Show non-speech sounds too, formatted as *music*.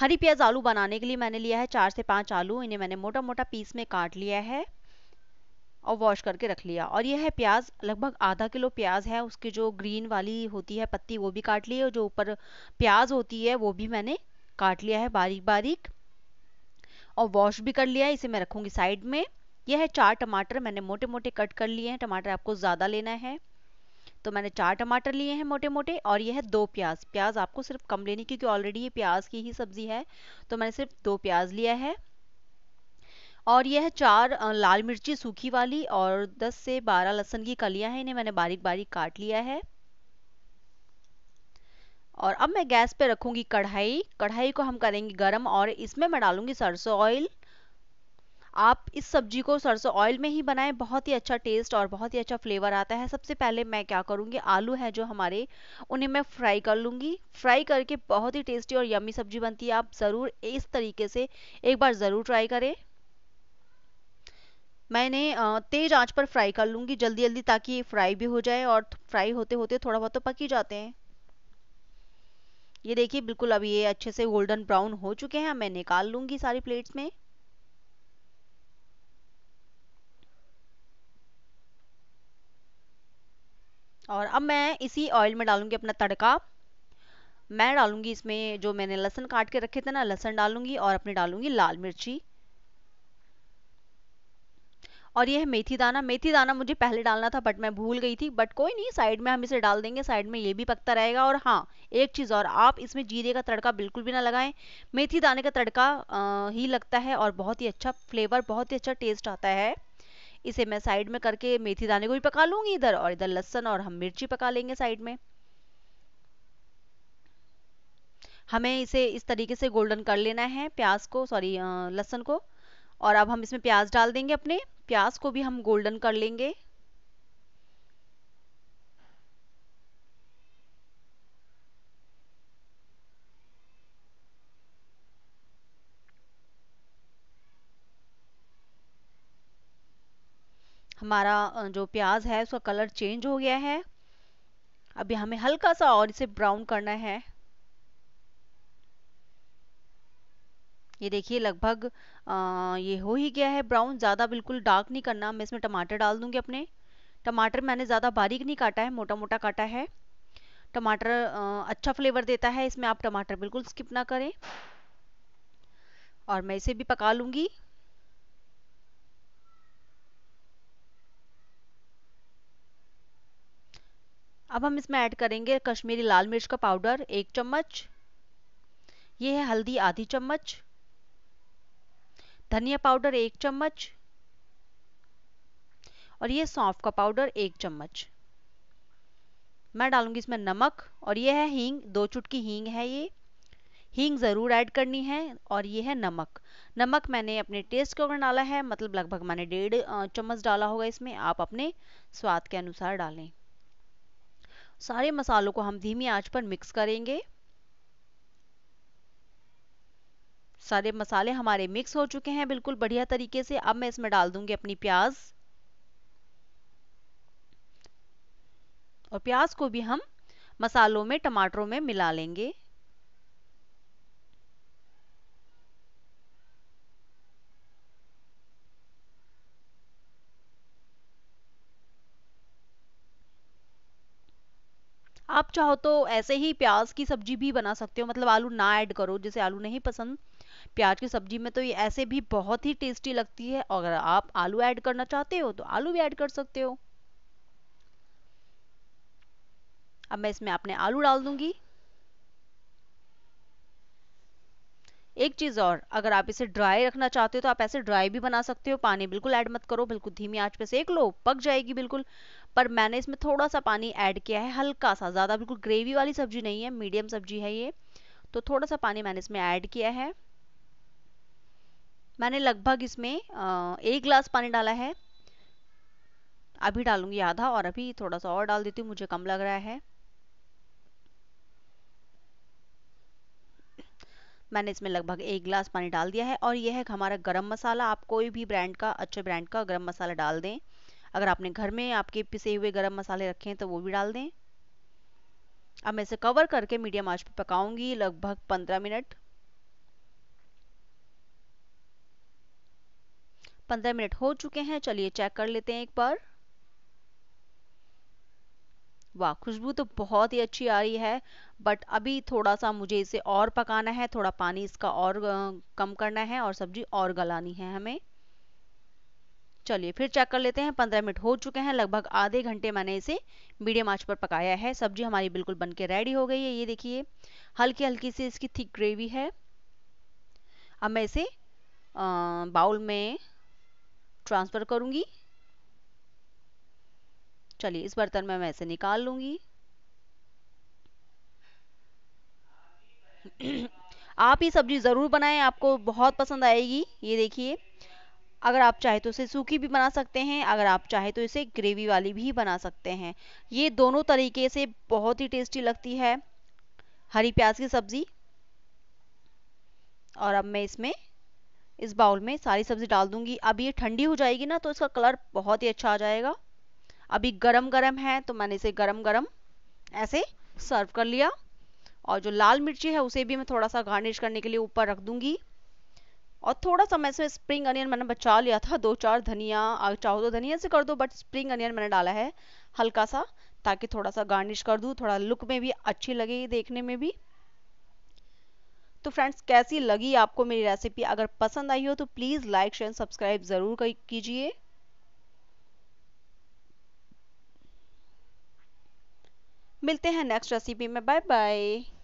हरी प्याज आलू बनाने के लिए मैंने लिया है चार से पाँच आलू इन्हें मैंने मोटा मोटा पीस में काट लिया है और वॉश करके रख लिया और यह है प्याज लगभग आधा किलो प्याज है उसकी जो ग्रीन वाली होती है पत्ती वो भी काट ली है और जो ऊपर प्याज होती है वो भी मैंने काट लिया है बारीक बारीक और वॉश भी कर लिया है इसे मैं रखूँगी साइड में यह है चार टमाटर मैंने मोटे मोटे कट कर लिए हैं टमाटर आपको ज़्यादा लेना है तो मैंने चार टमाटर लिए हैं मोटे मोटे और यह है दो प्याज प्याज आपको सिर्फ कम लेनी क्योंकि ऑलरेडी ये प्याज की ही सब्जी है तो मैंने सिर्फ दो प्याज लिया है और यह चार लाल मिर्ची सूखी वाली और 10 से 12 लहसन की कलियां हैं इन्हें मैंने बारीक बारीक काट लिया है और अब मैं गैस पे रखूंगी कढ़ाई कढ़ाई को हम करेंगे गरम और इसमें मैं डालूंगी सरसों ऑयल आप इस सब्जी को सरसों ऑयल में ही बनाएं बहुत ही अच्छा टेस्ट और बहुत ही अच्छा फ्लेवर आता है सबसे पहले मैं क्या करूंगी आलू है जो हमारे उन्हें मैं फ्राई कर लूंगी फ्राई करके बहुत ही टेस्टी और यम्मी सब्जी बनती है आप ज़रूर इस तरीके से एक बार ज़रूर ट्राई करें मैंने तेज़ आंच पर फ्राई कर लूंगी जल्दी जल्दी ताकि फ्राई भी हो जाए और फ्राई होते होते थोड़ा बहुत तो पक ही जाते हैं ये देखिए बिल्कुल अब ये अच्छे से गोल्डन ब्राउन हो चुके हैं मैं निकाल लूंगी सारी प्लेट्स में और अब मैं इसी ऑयल में डालूंगी अपना तड़का मैं डालूंगी इसमें जो मैंने लहसन काट के रखे थे ना लहसन डालूंगी और अपने डालूंगी लाल मिर्ची और यह है मेथी दाना मेथी दाना मुझे पहले डालना था बट मैं भूल गई थी बट कोई नहीं साइड में हम इसे डाल देंगे साइड में ये भी पकता रहेगा और हाँ एक चीज़ और आप इसमें जीरे का तड़का बिल्कुल भी ना लगाएं मेथी दाने का तड़का आ, ही लगता है और बहुत ही अच्छा फ्लेवर बहुत ही अच्छा टेस्ट आता है इसे मैं साइड में करके मेथी दाने को भी पका लूंगी इधर और इधर लहसन और हम मिर्ची पका लेंगे साइड में हमें इसे इस तरीके से गोल्डन कर लेना है प्याज को सॉरी लहसन को और अब हम इसमें प्याज डाल देंगे अपने प्याज को भी हम गोल्डन कर लेंगे हमारा जो प्याज है उसका कलर चेंज हो गया है अभी हमें हल्का सा और इसे ब्राउन करना है ये देखिए लगभग ये हो ही गया है ब्राउन ज़्यादा बिल्कुल डार्क नहीं करना मैं इसमें टमाटर डाल दूंगी अपने टमाटर मैंने ज़्यादा बारीक नहीं काटा है मोटा मोटा काटा है टमाटर अच्छा फ्लेवर देता है इसमें आप टमाटर बिल्कुल स्किप ना करें और मैं इसे भी पका लूँगी अब हम इसमें ऐड करेंगे कश्मीरी लाल मिर्च का पाउडर एक चम्मच ये है हल्दी आधी चम्मच धनिया पाउडर एक चम्मच और ये सौंफ का पाउडर एक चम्मच मैं डालूंगी इसमें नमक और ये है हींग दो चुटकी हींग है ये हींग ज़रूर ऐड करनी है और ये है नमक नमक मैंने अपने टेस्ट के ऊपर डाला है मतलब लगभग मैंने डेढ़ चम्मच डाला होगा इसमें आप अपने स्वाद के अनुसार डालें सारे मसालों को हम धीमी आंच पर मिक्स करेंगे सारे मसाले हमारे मिक्स हो चुके हैं बिल्कुल बढ़िया तरीके से अब मैं इसमें डाल दूंगी अपनी प्याज और प्याज को भी हम मसालों में टमाटरों में मिला लेंगे आप चाहो तो ऐसे ही प्याज की सब्जी भी बना सकते हो मतलब आलू ना ऐड करो जैसे आलू नहीं पसंद प्याज की सब्जी में तो ये ऐसे भी बहुत ही टेस्टी लगती है अगर आप आलू ऐड करना चाहते हो तो आलू भी ऐड कर सकते हो अब मैं इसमें अपने आलू डाल दूंगी एक चीज़ और अगर आप इसे ड्राई रखना चाहते हो तो आप ऐसे ड्राई भी बना सकते हो पानी बिल्कुल ऐड मत करो बिल्कुल धीमी आंच पे सेक लो पक जाएगी बिल्कुल पर मैंने इसमें थोड़ा सा पानी ऐड किया है हल्का सा ज़्यादा बिल्कुल ग्रेवी वाली सब्जी नहीं है मीडियम सब्जी है ये तो थोड़ा सा पानी मैंने इसमें ऐड किया है मैंने लगभग इसमें एक ग्लास पानी डाला है अभी डालूंगी आधा और अभी थोड़ा सा और डाल देती हूँ मुझे कम लग रहा है मैंने इसमें लगभग एक गिलास पानी डाल दिया है और यह है हमारा गरम मसाला आप कोई भी ब्रांड का अच्छे ब्रांड का गरम मसाला डाल दें अगर आपने घर में आपके पिसे हुए गरम मसाले रखे हैं तो वो भी डाल दें अब मैं इसे कवर करके मीडियम आंच पर पकाऊंगी लगभग पंद्रह मिनट पंद्रह मिनट हो चुके हैं चलिए चेक कर लेते हैं एक बार वाह खुशबू तो बहुत ही अच्छी आ रही है बट अभी थोड़ा सा मुझे इसे और पकाना है थोड़ा पानी इसका और कम करना है और सब्जी और गलानी है हमें चलिए फिर चेक कर लेते हैं पंद्रह मिनट हो चुके हैं लगभग आधे घंटे मैंने इसे मीडियम आंच पर पकाया है सब्जी हमारी बिल्कुल बन के रेडी हो गई है ये देखिए हल्की हल्की सी इसकी थिक ग्रेवी है अब मैं इसे बाउल में ट्रांसफ़र करूँगी चलिए इस बर्तन में मैं इसे निकाल लूँगी *clears throat* आप ये सब्जी ज़रूर बनाएं आपको बहुत पसंद आएगी ये देखिए अगर आप चाहे तो इसे सूखी भी बना सकते हैं अगर आप चाहे तो इसे ग्रेवी वाली भी बना सकते हैं ये दोनों तरीके से बहुत ही टेस्टी लगती है हरी प्याज की सब्ज़ी और अब मैं इसमें इस बाउल में सारी सब्ज़ी डाल दूंगी अब ये ठंडी हो जाएगी ना तो इसका कलर बहुत ही अच्छा आ जाएगा अभी गरम गरम है तो मैंने इसे गरम गरम ऐसे सर्व कर लिया और जो लाल मिर्ची है उसे भी मैं थोड़ा सा गार्निश करने के लिए ऊपर रख दूंगी और थोड़ा सा मैं इसमें स्प्रिंग अनियन मैंने बचा लिया था दो चार धनिया चाहो तो धनिया से कर दो बट स्प्रिंग अनियन मैंने डाला है हल्का सा ताकि थोड़ा सा गार्निश कर दूँ थोड़ा लुक में भी अच्छी लगे देखने में भी तो फ्रेंड्स कैसी लगी आपको मेरी रेसिपी अगर पसंद आई हो तो प्लीज़ लाइक शेयर सब्सक्राइब ज़रूर कीजिए मिलते हैं नेक्स्ट रेसिपी में बाय बाय